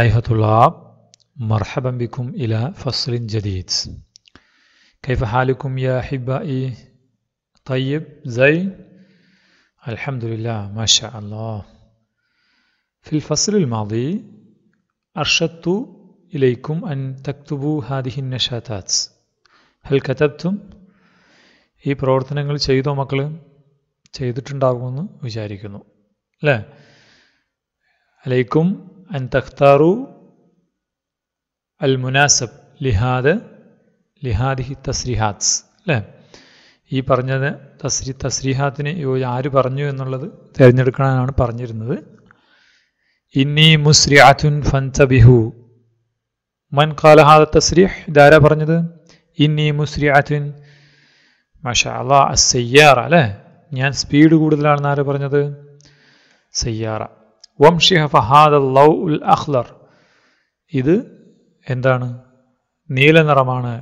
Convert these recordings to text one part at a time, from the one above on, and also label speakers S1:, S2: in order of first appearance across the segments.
S1: أيها الطلاب مرحبا بكم إلى فصل جديد كيف حالكم يا أحبائي طيب زي الحمد لله ما شاء الله في الفصل الماضي أرشدت إليكم أن تكتبوا هذه النشاتات هل كتبتم؟ هي ഈ പ്രവർത്തനങ്ങൾ ചെയ്തോ മക്കൾ ചെയ്തിട്ടുണ്ടാകുമെന്ന് വിചാരിക്കുന്നു لا عليكم أن تختاروا المناسب لهذا لهذه التصريحات അല്ലേ ഈ പറഞ്ഞത് തസ്രി തസ്രീഹാത്തിന് ആര് പറഞ്ഞു എന്നുള്ളത് തിരഞ്ഞെടുക്കണമെന്നാണ് പറഞ്ഞിരുന്നത് ഇന്നി മുസ്രിഅത്തുൻ ഫൻതബിഹു മൻ കാലഹാദ ഹാദ ഇതാരാ പറഞ്ഞത് ഇന്നി മുസ്രിഅത്തുൻ മഷാല അസയ്യാറ അല്ലേ ഞാൻ സ്പീഡ് കൂടുതലാണെന്ന് ആര് പറഞ്ഞത് സയ്യാറ വംഷിഹ ഫഹാദ് ലൗ ഇത് എന്താണ് നീല നിറമാണ്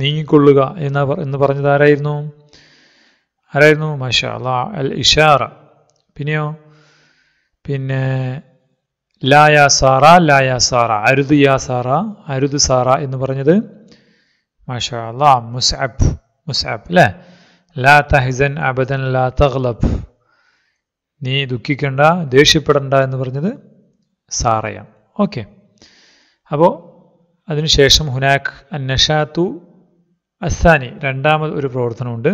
S1: നീങ്ങിക്കൊള്ളുക എന്ന എന്ന് പറഞ്ഞത് ആരായിരുന്നു ആരായിരുന്നു മഷ അൽ ഇഷാറ പിന്നെയോ പിന്നെ ലായ സാറ ലായ സാറ അരുത് യാ സാറ അരുത് സാറ എന്ന് പറഞ്ഞത് മാഷാ അല്ലാ മുസ്അബ് മുസ്അബ് അല്ലേ ലാ തഹിസൻ അബദൻ ലാ തഗ്ലബ് നീ ദുഃഖിക്കണ്ട ദേഷ്യപ്പെടണ്ട എന്ന് പറഞ്ഞത് സാറയാണ് ഓക്കെ അപ്പോൾ അതിനുശേഷം ഹുനാഖ് അന്നഷാത്തു അസാനി രണ്ടാമത് ഒരു പ്രവർത്തനമുണ്ട്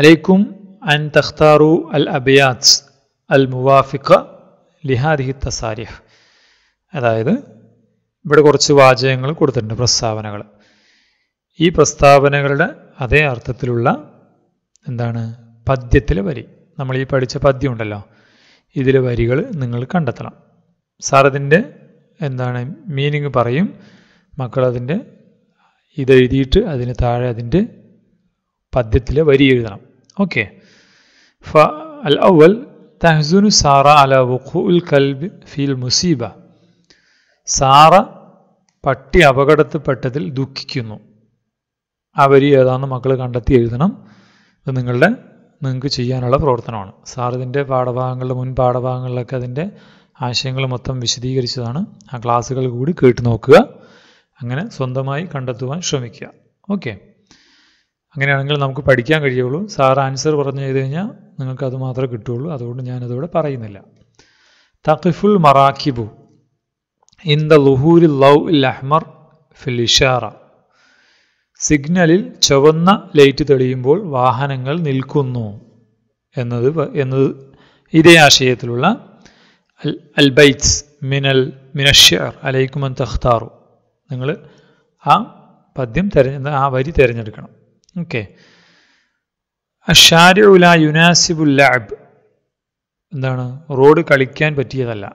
S1: അലൈക്കും അൻ തഖ്താറു അൽ അബിയാസ് അൽ മുവാഫിഖ ലിഹാദിഹി തസാരിഹ് അതായത് ഇവിടെ കുറച്ച് വാചകങ്ങൾ കൊടുത്തിട്ടുണ്ട് പ്രസ്താവനകൾ ഈ പ്രസ്താവനകളുടെ അതേ അർത്ഥത്തിലുള്ള എന്താണ് പദ്യത്തിലെ വരി നമ്മൾ ഈ പഠിച്ച പദ്യം ഉണ്ടല്ലോ ഇതിലെ വരികൾ നിങ്ങൾ കണ്ടെത്തണം സാർ അതിൻ്റെ എന്താണ് മീനിങ് പറയും മക്കളതിൻ്റെ ഇതെഴുതിയിട്ട് അതിന് താഴെ അതിൻ്റെ പദ്യത്തിലെ വരി എഴുതണം ഓക്കെ ഫ അൽ അവൽ തഹ്സുനു സാറ അല വുഖുൽ കൽബ് ഫിൽ മുസീബ സാറ പട്ടി അപകടത്തിൽപ്പെട്ടതിൽ ദുഃഖിക്കുന്നു ആ വരി ഏതാണെന്ന് മക്കൾ കണ്ടെത്തി എഴുതണം ഇത് നിങ്ങളുടെ നിങ്ങൾക്ക് ചെയ്യാനുള്ള പ്രവർത്തനമാണ് സാർ ഇതിൻ്റെ പാഠഭാഗങ്ങളുടെ മുൻ പാഠഭാഗങ്ങളിലൊക്കെ അതിൻ്റെ ആശയങ്ങൾ മൊത്തം വിശദീകരിച്ചതാണ് ആ ക്ലാസ്സുകൾ കൂടി കേട്ടു നോക്കുക അങ്ങനെ സ്വന്തമായി കണ്ടെത്തുവാൻ ശ്രമിക്കുക ഓക്കെ അങ്ങനെയാണെങ്കിൽ നമുക്ക് പഠിക്കാൻ കഴിയുള്ളൂ സാർ ആൻസർ പറഞ്ഞു ചെയ്ത് കഴിഞ്ഞാൽ നിങ്ങൾക്ക് അത് മാത്രമേ കിട്ടുകയുള്ളൂ അതുകൊണ്ട് ഞാനതോടെ പറയുന്നില്ല തഖിഫുൽ മറാഖിബു ഇൻ ദ ലുഹൂരി ലവ് ലഹ്മർ അഹ്മർ ഫിൽ ഇഷാറ സിഗ്നലിൽ ചുവന്ന ലൈറ്റ് തെളിയുമ്പോൾ വാഹനങ്ങൾ നിൽക്കുന്നു എന്നത് എന്നത് ഇതേ ആശയത്തിലുള്ള അൽ അൽബൈറ്റ്സ് മിനൽ മിനഷ്യർ അലൈക്കുമൻ തഖ്താറു നിങ്ങൾ ആ പദ്യം തിരഞ്ഞ ആ വരി തിരഞ്ഞെടുക്കണം ഓക്കെ അഷാരുല യുനാസിബുൽ ലാബ് എന്താണ് റോഡ് കളിക്കാൻ പറ്റിയതല്ല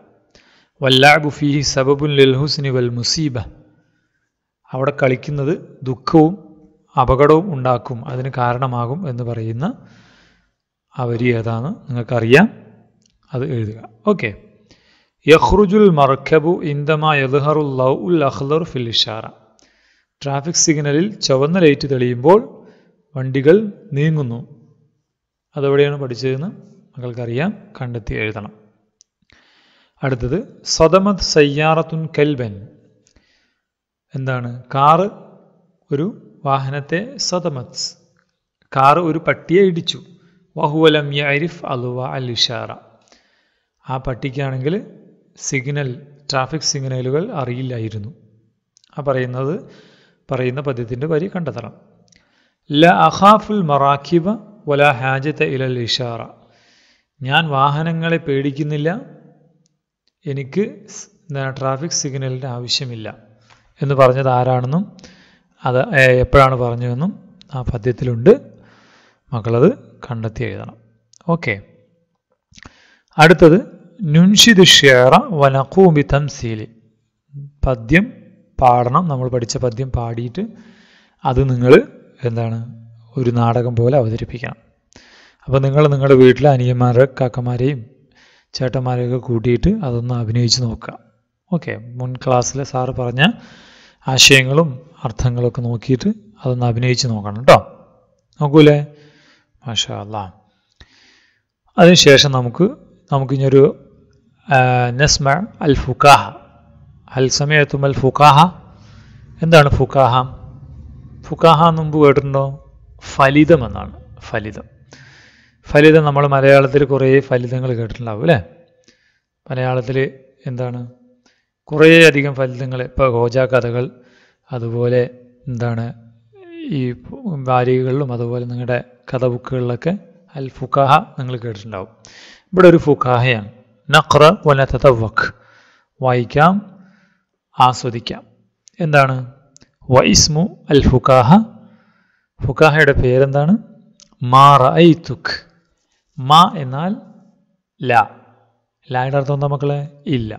S1: വല്ലാബു ഫിഹി സബബുൽ ലിൽ ഹുസ്നി വൽ മുസീബ അവിടെ കളിക്കുന്നത് ദുഃഖവും അപകടവും ഉണ്ടാക്കും അതിന് കാരണമാകും എന്ന് പറയുന്ന അവരി ഏതാണ് നിങ്ങൾക്കറിയാം അത് എഴുതുക ഓക്കെ യഹ്റുജുൽ മർഖബു ഇന്ദമ ലൗ ഉൽ അഹ്ലർ ഫിൽ ട്രാഫിക് സിഗ്നലിൽ ചുവന്ന ലൈറ്റ് തെളിയുമ്പോൾ വണ്ടികൾ നീങ്ങുന്നു അതെവിടെയാണ് പഠിച്ചതെന്ന് മക്കൾക്കറിയാം കണ്ടെത്തി എഴുതണം അടുത്തത് സദമത് സയ്യാറത്തുൻ കെൽബൻ എന്താണ് കാറ് ഒരു വാഹനത്തെ സദമത്സ് കാറ് ഒരു പട്ടിയെ ഇടിച്ചു വഹുവലം യരിഫ് അലുവ അൽ ഇഷാറ ആ പട്ടിക്കാണെങ്കിൽ സിഗ്നൽ ട്രാഫിക് സിഗ്നലുകൾ അറിയില്ലായിരുന്നു ആ പറയുന്നത് പറയുന്ന പദ്യത്തിൻ്റെ വരി കണ്ടെത്തണം ല അഹാഫുൽ മറാഖിബ വല ഹാജത്തെ ഇലൽ ഇഷാറ ഞാൻ വാഹനങ്ങളെ പേടിക്കുന്നില്ല എനിക്ക് ട്രാഫിക് സിഗ്നലിൻ്റെ ആവശ്യമില്ല എന്ന് പറഞ്ഞത് ആരാണെന്നും അത് എപ്പോഴാണ് പറഞ്ഞതെന്നും ആ പദ്യത്തിലുണ്ട് മക്കളത് കണ്ടെത്തി എഴുതണം ഓക്കെ അടുത്തത് നുൻഷിദ് ഷേറ വനഖൂബി തംസീലി പദ്യം പാടണം നമ്മൾ പഠിച്ച പദ്യം പാടിയിട്ട് അത് നിങ്ങൾ എന്താണ് ഒരു നാടകം പോലെ അവതരിപ്പിക്കണം അപ്പോൾ നിങ്ങൾ നിങ്ങളുടെ വീട്ടിലെ അനിയന്മാരെ കാക്കമാരെയും ചേട്ടന്മാരെയൊക്കെ കൂട്ടിയിട്ട് അതൊന്ന് അഭിനയിച്ച് നോക്കുക ഓക്കെ മുൻ ക്ലാസ്സിലെ സാറ് പറഞ്ഞ ആശയങ്ങളും അർത്ഥങ്ങളൊക്കെ നോക്കിയിട്ട് അതൊന്ന് അഭിനയിച്ച് നോക്കണം കേട്ടോ നോക്കൂലേ മാഷാ അതിനുശേഷം നമുക്ക് നമുക്കിഞ്ഞൊരു നസ്മ അൽ ഫുക്കാഹ അൽ സമയത്തും അൽ ഫുക്കാഹ എന്താണ് ഫുക്കാഹ ഫുക്കാഹ എന്ന് മുമ്പ് കേട്ടിട്ടുണ്ടോ ഫലിതം എന്നാണ് ഫലിതം ഫലിതം നമ്മൾ മലയാളത്തിൽ കുറേ ഫലിതങ്ങൾ കേട്ടിട്ടുണ്ടാവും അല്ലേ മലയാളത്തിൽ എന്താണ് കുറേയധികം ഫലിതങ്ങൾ ഇപ്പോൾ ഗോജാ കഥകൾ അതുപോലെ എന്താണ് ഈ വാരികകളിലും അതുപോലെ നിങ്ങളുടെ കഥ ബുക്കുകളിലൊക്കെ അൽ ഫുഖാഹ നിങ്ങൾ കേട്ടിട്ടുണ്ടാവും ഇവിടെ ഒരു ഫുഖാഹയാണ് നഖ്ര പോലെ തതവക്ക് വായിക്കാം ആസ്വദിക്കാം എന്താണ് വൈസ്മു അൽ ഫുഖാഹ ഫുഖാഹയുടെ പേരെന്താണ് മാ റൈ മാ എന്നാൽ ല ലായുടെ അർത്ഥം എന്താ മക്കളെ ഇല്ല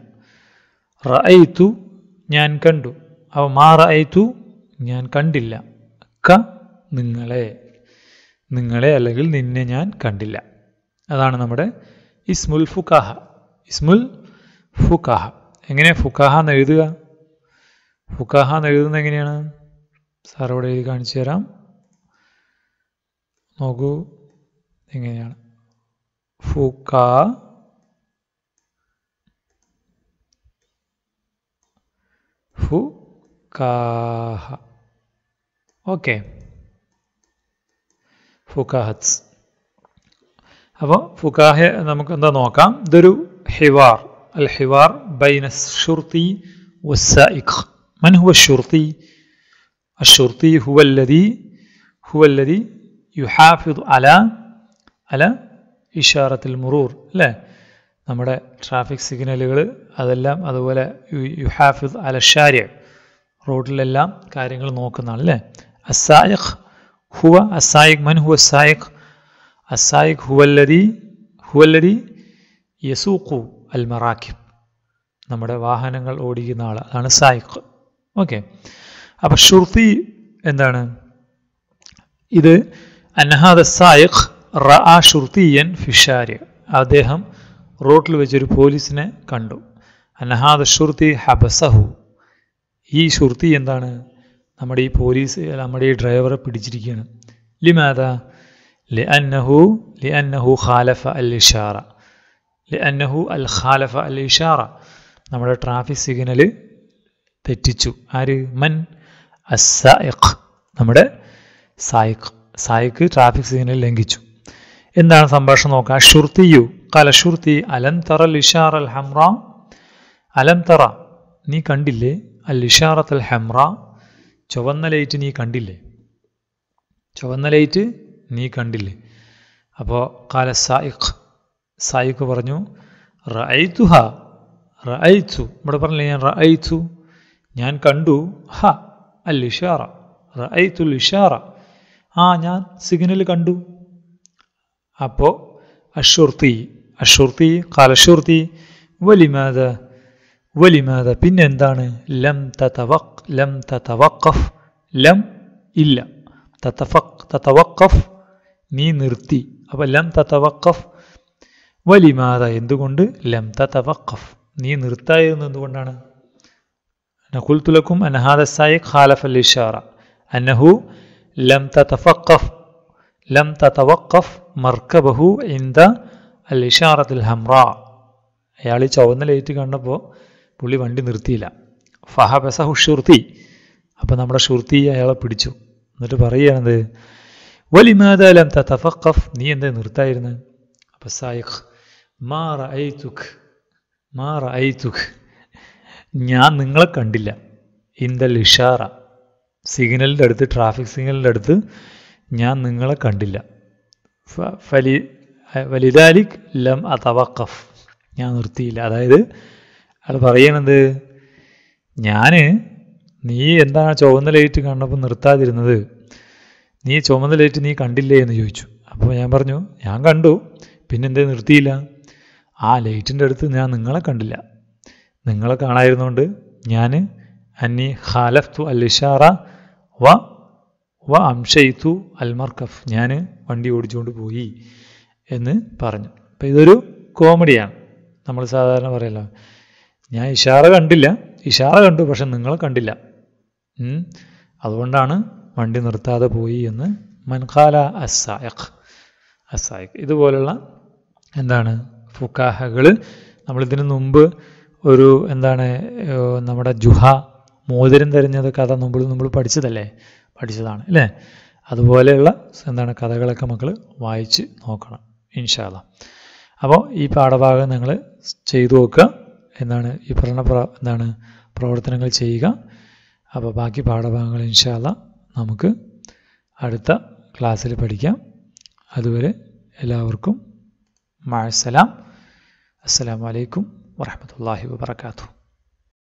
S1: റഅയ്ത്തു ഞാൻ കണ്ടു അവ മാ ഞാൻ കണ്ടില്ല ക നിങ്ങളെ നിങ്ങളെ അല്ലെങ്കിൽ നിന്നെ ഞാൻ കണ്ടില്ല അതാണ് നമ്മുടെ ഇസ്മുൽ ഫുക്കാഹ ഇസ്മുൽ ഫുക്കാഹ എങ്ങനെ ഫുക്കാഹ എന്ന് എഴുതുക ഫുക്കാഹ എന്ന് എഴുതുന്നത് എങ്ങനെയാണ് സാർ ഇവിടെ എഴുതി കാണിച്ചു തരാം നോക്കൂ എങ്ങനെയാണ് ഫുക്കാ فكاهة اوكي ഫുക്കാഹത്സ് അപ്പോൾ ഫുക്കാഹ നമുക്ക് എന്താ നോക്കാം ഇതൊരു ഹിവാർ അൽ ഹിവാർ ബൈന ഷുർത്തി വസ്സായിഖ് മൻ ഹുവ ഷുർത്തി الشرطي هو الذي هو الذي يحافظ على على إشارة المرور لا നമ്മുടെ ട്രാഫിക് സിഗ്നലുകൾ അതെല്ലാം അതുപോലെ യു ഹാഫിദ് അലഷാര്യ റോഡിലെല്ലാം കാര്യങ്ങൾ നോക്കുന്നതാണ് അല്ലേ അസായഖ് ഹുവ അസായിഖ് മൻ ഹുവ സായിഖ് അസായിഖ് ഹുവല്ലരി ഹുവല്ലരി യസൂഖു അൽ മറാഖിബ് നമ്മുടെ വാഹനങ്ങൾ ഓടിക്കുന്ന ആൾ അതാണ് സായിഖ് ഓക്കെ അപ്പോൾ ഷുർത്തി എന്താണ് ഇത് അനഹാദ് സായിഖ് റ ആ ഷുർത്തിയൻ ഫിഷാര്യ അദ്ദേഹം റോട്ടിൽ വെച്ചൊരു പോലീസിനെ കണ്ടു അനഹാദ് ഷുർത്തി ഹബസഹു ഈ ഷുർത്തി എന്താണ് നമ്മുടെ ഈ പോലീസ് നമ്മുടെ ഈ ഡ്രൈവറെ പിടിച്ചിരിക്കുകയാണ് ലിമാത ലി അന്നഹു ലി അന്നഹു ഖാലഫ അൽ ഇഷാറ ലി അന്നഹു അൽ ഖാലഫ അൽ ഇഷാറ നമ്മുടെ ട്രാഫിക് സിഗ്നൽ തെറ്റിച്ചു ആര് മൻ അസായിഖ് നമ്മുടെ സായിഖ് സായിഖ് ട്രാഫിക് സിഗ്നൽ ലംഘിച്ചു എന്താണ് സംഭാഷണം നോക്കുക ഷുർത്തിയു കാല ഷുർത്തി അലം തറ ലിഷാർ അൽ ഹംറ അലം തറ നീ കണ്ടില്ലേ അൽ ഇഷാറത്ത് അൽ ഹംറ ചുവന്ന ലൈറ്റ് നീ കണ്ടില്ലേ ചുവന്ന ലൈറ്റ് നീ കണ്ടില്ലേ അപ്പോൾ കാല സായിഖ് സായിഖ് പറഞ്ഞു റഅയ്ത്തുഹ റഅയ്ത്തു ഇവിടെ പറഞ്ഞില്ലേ ഞാൻ റഅയ്ത്തു ഞാൻ കണ്ടു ഹ അൽ ഇഷാറ റഅയ്ത്തുൽ ഇഷാറ ആ ഞാൻ സിഗ്നൽ കണ്ടു അപ്പോൾ അഷുർത്തി الشرطي قال الشرطي ولماذا ولماذا പിന്നെ എന്താണ് لم തതവക് لم تتوقف لم ഇല്ല തതഫക് تتوقف നീ നിർത്തി لم ലം തതവഖഫ് വലിമാത എന്തുകൊണ്ട് ലം തതവഖഫ് നീ നിർത്തായിരുന്നു എന്തുകൊണ്ടാണ് قلت لكم أن هذا السائق خالف الإشارة أنه لم تتوقف لم تتوقف مركبه عند അൽ ഇഷാറത്തുൽ ഹംറ അയാൾ ഈ ചുവന്ന ലൈറ്റ് കണ്ടപ്പോൾ പുള്ളി വണ്ടി നിർത്തിയില്ല ഫഹബസഹു ഷുർത്തി അപ്പോൾ നമ്മുടെ ഷുർത്തി അയാളെ പിടിച്ചു എന്നിട്ട് പറയുകയാണെന്ത് വലിമാതാലം തഫഖഫ് നീ എന്താ നിർത്തായിരുന്നു അപ്പം സായിഖ് മാ മാറ മാ തുഖ് ഞാൻ നിങ്ങളെ കണ്ടില്ല ഇന്ത ഇഷാറ സിഗ്നലിൻ്റെ അടുത്ത് ട്രാഫിക് സിഗ്നലിൻ്റെ അടുത്ത് ഞാൻ നിങ്ങളെ കണ്ടില്ല ഫലി വലിതാലിക് ലം അതവക്കഫ് ഞാൻ നിർത്തിയില്ല അതായത് അയാൾ പറയണത് ഞാൻ നീ എന്താണ് ചുവന്ന ലൈറ്റ് കണ്ടപ്പോൾ നിർത്താതിരുന്നത് നീ ചുവന്ന ലൈറ്റ് നീ കണ്ടില്ലേ എന്ന് ചോദിച്ചു അപ്പോൾ ഞാൻ പറഞ്ഞു ഞാൻ കണ്ടു പിന്നെന്തേ നിർത്തിയില്ല ആ ലൈറ്റിൻ്റെ അടുത്ത് ഞാൻ നിങ്ങളെ കണ്ടില്ല നിങ്ങളെ കാണായിരുന്നുകൊണ്ട് ഞാൻ അന്നി ഖാലഫ്തു അൽ ഇഷാറ വ വ അംഷയിത്തു അൽ ഞാൻ വണ്ടി ഓടിച്ചുകൊണ്ട് പോയി എന്ന് പറഞ്ഞു അപ്പം ഇതൊരു കോമഡിയാണ് നമ്മൾ സാധാരണ പറയല്ലോ ഞാൻ ഇഷാറ കണ്ടില്ല ഇഷാറ കണ്ടു പക്ഷെ നിങ്ങൾ കണ്ടില്ല അതുകൊണ്ടാണ് വണ്ടി നിർത്താതെ പോയി എന്ന് മൻഖാല അസായഖ് അസായഖ് ഇതുപോലുള്ള എന്താണ് ഫുക്കാഹകൾ നമ്മളിതിനു മുമ്പ് ഒരു എന്താണ് നമ്മുടെ ജുഹ മോതിരം തെരഞ്ഞത് കഥ നമ്മൾ നമ്മൾ പഠിച്ചതല്ലേ പഠിച്ചതാണ് അല്ലേ അതുപോലെയുള്ള എന്താണ് കഥകളൊക്കെ മക്കൾ വായിച്ച് നോക്കണം ഇൻഷാല്ല അപ്പോൾ ഈ പാഠഭാഗം നിങ്ങൾ ചെയ്തു നോക്കുക എന്നാണ് ഈ പ്ര എന്താണ് പ്രവർത്തനങ്ങൾ ചെയ്യുക അപ്പോൾ ബാക്കി പാഠഭാഗങ്ങൾ ഇൻഷാല്ല നമുക്ക് അടുത്ത ക്ലാസ്സിൽ പഠിക്കാം അതുവരെ എല്ലാവർക്കും മഴസലാം അസ്സാം വലൈക്കും വാഹമത്തല്ലാഹി വാബർക്കാത്തു